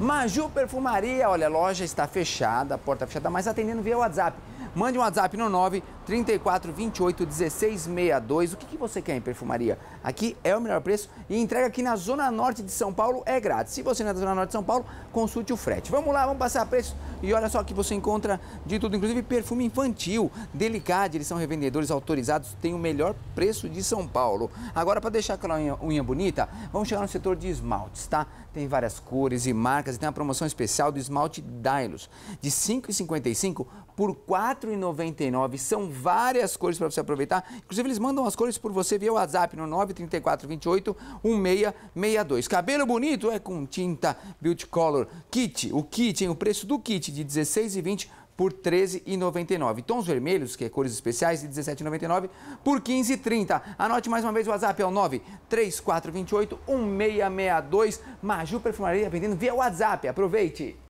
Maju Perfumaria, olha, a loja está fechada, a porta fechada, mas atendendo via WhatsApp. Mande um WhatsApp no 9 34 28 1662. O que, que você quer em perfumaria? Aqui é o melhor preço e entrega aqui na Zona Norte de São Paulo é grátis. Se você não é da Zona Norte de São Paulo, consulte o frete. Vamos lá, vamos passar preço e olha só que você encontra de tudo, inclusive perfume infantil, Delicade, eles são revendedores autorizados, tem o melhor preço de São Paulo. Agora, para deixar aquela unha, unha bonita, vamos chegar no setor de esmaltes, tá? Tem várias cores e marcas marcas e tem uma promoção especial do esmalte Dylos, de R$ 5,55 por R$ 4,99. São várias cores para você aproveitar. Inclusive, eles mandam as cores por você via WhatsApp no 93428 1662. Cabelo bonito é com tinta Beauty Color. Kit, o kit, hein? o preço do kit de R$ 16,20 por R$ 13,99. Tons vermelhos, que é cores especiais, de R$ 17,99 por R$ 15,30. Anote mais uma vez o WhatsApp, é o 93428-1662. Maju Perfumaria vendendo via WhatsApp. Aproveite!